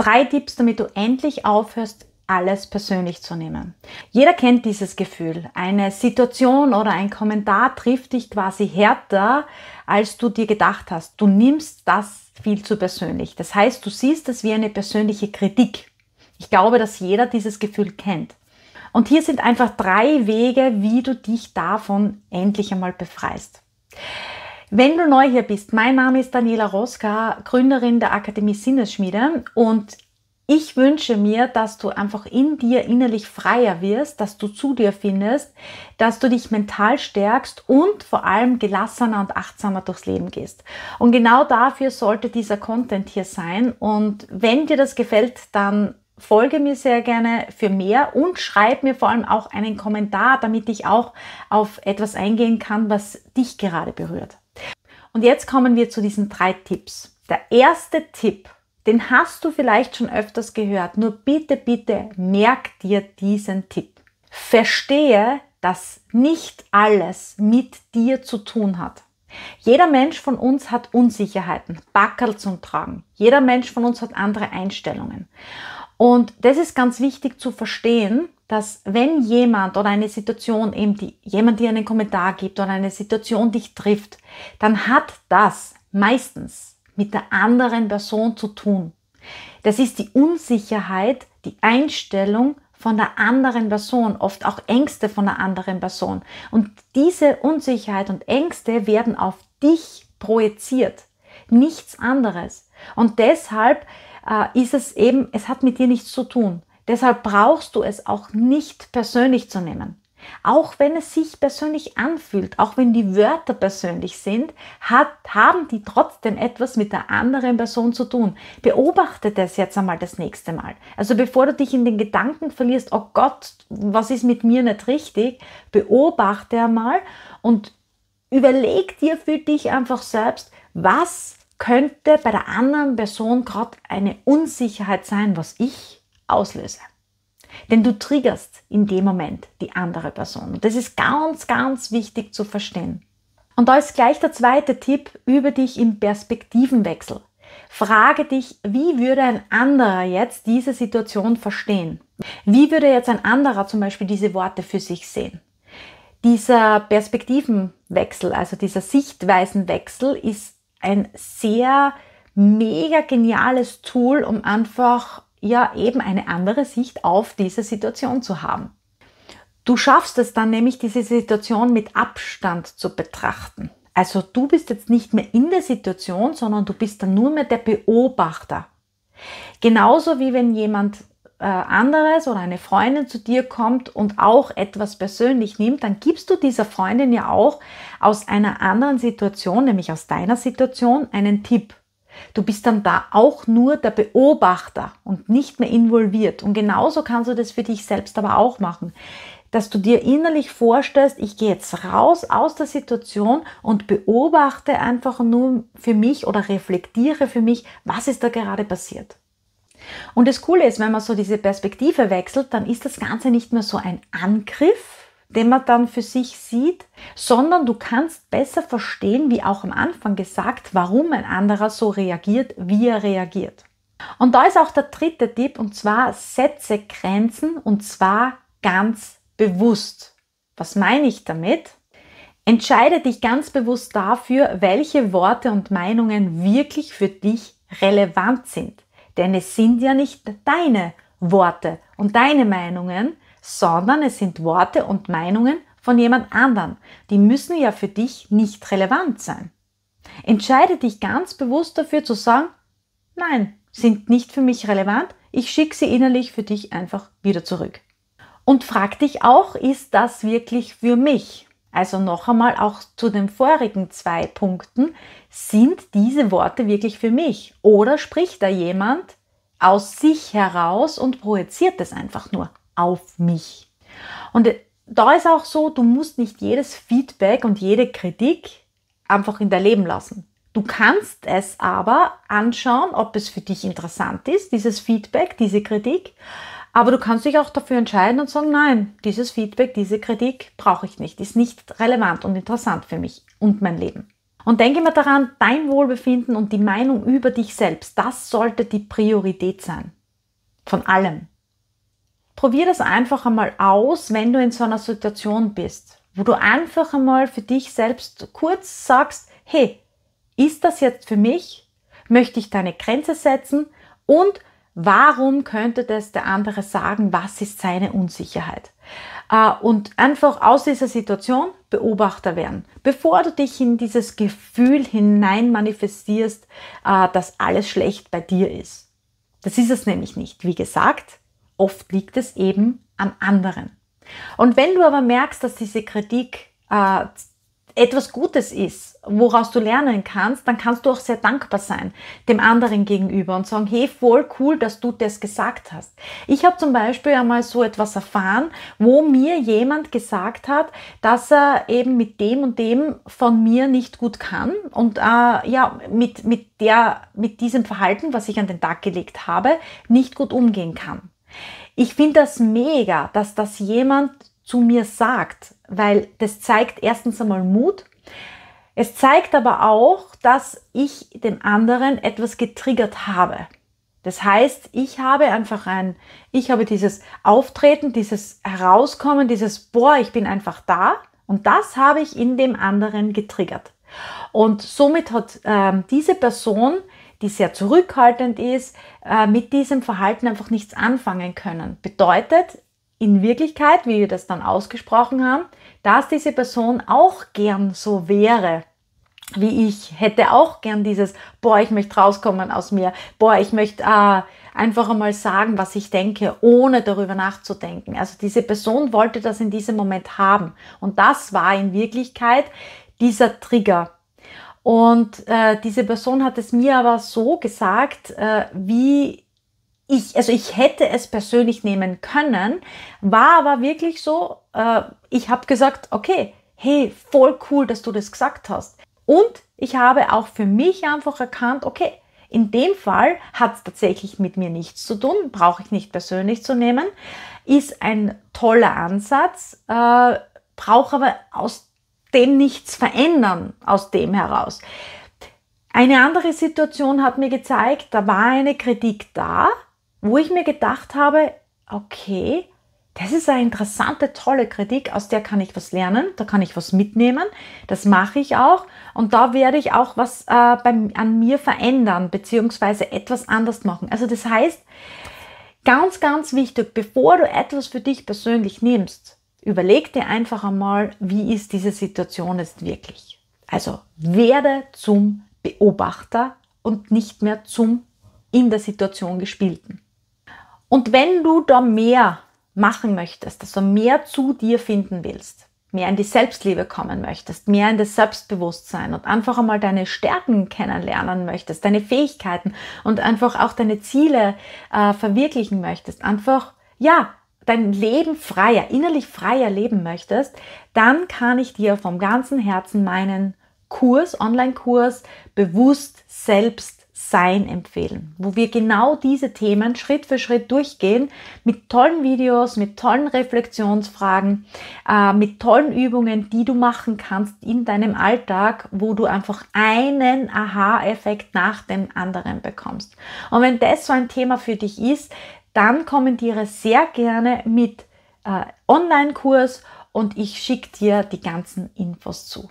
Drei Tipps, damit du endlich aufhörst, alles persönlich zu nehmen. Jeder kennt dieses Gefühl. Eine Situation oder ein Kommentar trifft dich quasi härter, als du dir gedacht hast. Du nimmst das viel zu persönlich. Das heißt, du siehst es wie eine persönliche Kritik. Ich glaube, dass jeder dieses Gefühl kennt. Und hier sind einfach drei Wege, wie du dich davon endlich einmal befreist. Wenn du neu hier bist, mein Name ist Daniela Roska, Gründerin der Akademie Sinnesschmiede und ich wünsche mir, dass du einfach in dir innerlich freier wirst, dass du zu dir findest, dass du dich mental stärkst und vor allem gelassener und achtsamer durchs Leben gehst. Und genau dafür sollte dieser Content hier sein. Und wenn dir das gefällt, dann folge mir sehr gerne für mehr und schreib mir vor allem auch einen Kommentar, damit ich auch auf etwas eingehen kann, was dich gerade berührt. Und jetzt kommen wir zu diesen drei Tipps. Der erste Tipp, den hast du vielleicht schon öfters gehört, nur bitte, bitte merk dir diesen Tipp. Verstehe, dass nicht alles mit dir zu tun hat. Jeder Mensch von uns hat Unsicherheiten, Backerl zum Tragen. Jeder Mensch von uns hat andere Einstellungen. Und das ist ganz wichtig zu verstehen, dass wenn jemand oder eine Situation eben die, jemand dir einen Kommentar gibt oder eine Situation dich trifft, dann hat das meistens mit der anderen Person zu tun. Das ist die Unsicherheit, die Einstellung von der anderen Person, oft auch Ängste von der anderen Person. Und diese Unsicherheit und Ängste werden auf dich projiziert. Nichts anderes. Und deshalb äh, ist es eben, es hat mit dir nichts zu tun. Deshalb brauchst du es auch nicht persönlich zu nehmen. Auch wenn es sich persönlich anfühlt, auch wenn die Wörter persönlich sind, hat, haben die trotzdem etwas mit der anderen Person zu tun. Beobachte das jetzt einmal das nächste Mal. Also bevor du dich in den Gedanken verlierst, oh Gott, was ist mit mir nicht richtig, beobachte einmal und überleg dir für dich einfach selbst, was könnte bei der anderen Person gerade eine Unsicherheit sein, was ich auslöse. Denn du triggerst in dem Moment die andere Person. Und das ist ganz, ganz wichtig zu verstehen. Und da ist gleich der zweite Tipp, über dich im Perspektivenwechsel. Frage dich, wie würde ein anderer jetzt diese Situation verstehen? Wie würde jetzt ein anderer zum Beispiel diese Worte für sich sehen? Dieser Perspektivenwechsel, also dieser Sichtweisenwechsel ist ein sehr mega geniales Tool, um einfach ja eben eine andere Sicht auf diese Situation zu haben. Du schaffst es dann nämlich, diese Situation mit Abstand zu betrachten. Also du bist jetzt nicht mehr in der Situation, sondern du bist dann nur mehr der Beobachter. Genauso wie wenn jemand äh, anderes oder eine Freundin zu dir kommt und auch etwas persönlich nimmt, dann gibst du dieser Freundin ja auch aus einer anderen Situation, nämlich aus deiner Situation, einen Tipp. Du bist dann da auch nur der Beobachter und nicht mehr involviert. Und genauso kannst du das für dich selbst aber auch machen, dass du dir innerlich vorstellst, ich gehe jetzt raus aus der Situation und beobachte einfach nur für mich oder reflektiere für mich, was ist da gerade passiert. Und das Coole ist, wenn man so diese Perspektive wechselt, dann ist das Ganze nicht mehr so ein Angriff, den man dann für sich sieht, sondern du kannst besser verstehen, wie auch am Anfang gesagt, warum ein anderer so reagiert, wie er reagiert. Und da ist auch der dritte Tipp, und zwar setze Grenzen, und zwar ganz bewusst. Was meine ich damit? Entscheide dich ganz bewusst dafür, welche Worte und Meinungen wirklich für dich relevant sind. Denn es sind ja nicht deine Worte und deine Meinungen, sondern es sind Worte und Meinungen von jemand anderen. Die müssen ja für dich nicht relevant sein. Entscheide dich ganz bewusst dafür zu sagen, nein, sind nicht für mich relevant, ich schicke sie innerlich für dich einfach wieder zurück. Und frag dich auch, ist das wirklich für mich? Also noch einmal auch zu den vorigen zwei Punkten, sind diese Worte wirklich für mich? Oder spricht da jemand aus sich heraus und projiziert es einfach nur auf mich? Und da ist auch so, du musst nicht jedes Feedback und jede Kritik einfach in dein Leben lassen. Du kannst es aber anschauen, ob es für dich interessant ist, dieses Feedback, diese Kritik, aber du kannst dich auch dafür entscheiden und sagen, nein, dieses Feedback, diese Kritik brauche ich nicht, ist nicht relevant und interessant für mich und mein Leben. Und denke immer daran, dein Wohlbefinden und die Meinung über dich selbst, das sollte die Priorität sein. Von allem. Probier das einfach einmal aus, wenn du in so einer Situation bist, wo du einfach einmal für dich selbst kurz sagst, hey, ist das jetzt für mich? Möchte ich deine Grenze setzen? Und Warum könnte das der andere sagen? Was ist seine Unsicherheit? Äh, und einfach aus dieser Situation Beobachter werden, bevor du dich in dieses Gefühl hinein manifestierst, äh, dass alles schlecht bei dir ist. Das ist es nämlich nicht. Wie gesagt, oft liegt es eben an anderen. Und wenn du aber merkst, dass diese Kritik äh, etwas Gutes ist, woraus du lernen kannst, dann kannst du auch sehr dankbar sein dem anderen gegenüber und sagen, hey, voll cool, dass du das gesagt hast. Ich habe zum Beispiel einmal so etwas erfahren, wo mir jemand gesagt hat, dass er eben mit dem und dem von mir nicht gut kann und äh, ja, mit, mit, der, mit diesem Verhalten, was ich an den Tag gelegt habe, nicht gut umgehen kann. Ich finde das mega, dass das jemand zu mir sagt, weil das zeigt erstens einmal Mut. Es zeigt aber auch, dass ich dem anderen etwas getriggert habe. Das heißt, ich habe einfach ein, ich habe dieses Auftreten, dieses Herauskommen, dieses Boah, ich bin einfach da. Und das habe ich in dem anderen getriggert. Und somit hat äh, diese Person, die sehr zurückhaltend ist, äh, mit diesem Verhalten einfach nichts anfangen können. Bedeutet, in Wirklichkeit, wie wir das dann ausgesprochen haben, dass diese Person auch gern so wäre wie ich hätte auch gern dieses, boah, ich möchte rauskommen aus mir, boah, ich möchte äh, einfach einmal sagen, was ich denke, ohne darüber nachzudenken. Also diese Person wollte das in diesem Moment haben. Und das war in Wirklichkeit dieser Trigger. Und äh, diese Person hat es mir aber so gesagt, äh, wie ich, also ich hätte es persönlich nehmen können, war aber wirklich so, äh, ich habe gesagt, okay, hey, voll cool, dass du das gesagt hast. Und ich habe auch für mich einfach erkannt, okay, in dem Fall hat es tatsächlich mit mir nichts zu tun, brauche ich nicht persönlich zu nehmen, ist ein toller Ansatz, äh, brauche aber aus dem nichts verändern, aus dem heraus. Eine andere Situation hat mir gezeigt, da war eine Kritik da, wo ich mir gedacht habe, okay, das ist eine interessante, tolle Kritik, aus der kann ich was lernen, da kann ich was mitnehmen, das mache ich auch und da werde ich auch was äh, beim, an mir verändern beziehungsweise etwas anders machen. Also das heißt, ganz, ganz wichtig, bevor du etwas für dich persönlich nimmst, überleg dir einfach einmal, wie ist diese Situation jetzt wirklich. Also werde zum Beobachter und nicht mehr zum in der Situation gespielten. Und wenn du da mehr machen möchtest, dass also du mehr zu dir finden willst, mehr in die Selbstliebe kommen möchtest, mehr in das Selbstbewusstsein und einfach einmal deine Stärken kennenlernen möchtest, deine Fähigkeiten und einfach auch deine Ziele äh, verwirklichen möchtest, einfach ja, dein Leben freier, innerlich freier leben möchtest, dann kann ich dir vom ganzen Herzen meinen Kurs, Online-Kurs bewusst selbst sein empfehlen, wo wir genau diese Themen Schritt für Schritt durchgehen, mit tollen Videos, mit tollen Reflexionsfragen, äh, mit tollen Übungen, die du machen kannst in deinem Alltag, wo du einfach einen Aha-Effekt nach dem anderen bekommst. Und wenn das so ein Thema für dich ist, dann kommentiere sehr gerne mit äh, Online-Kurs und ich schicke dir die ganzen Infos zu.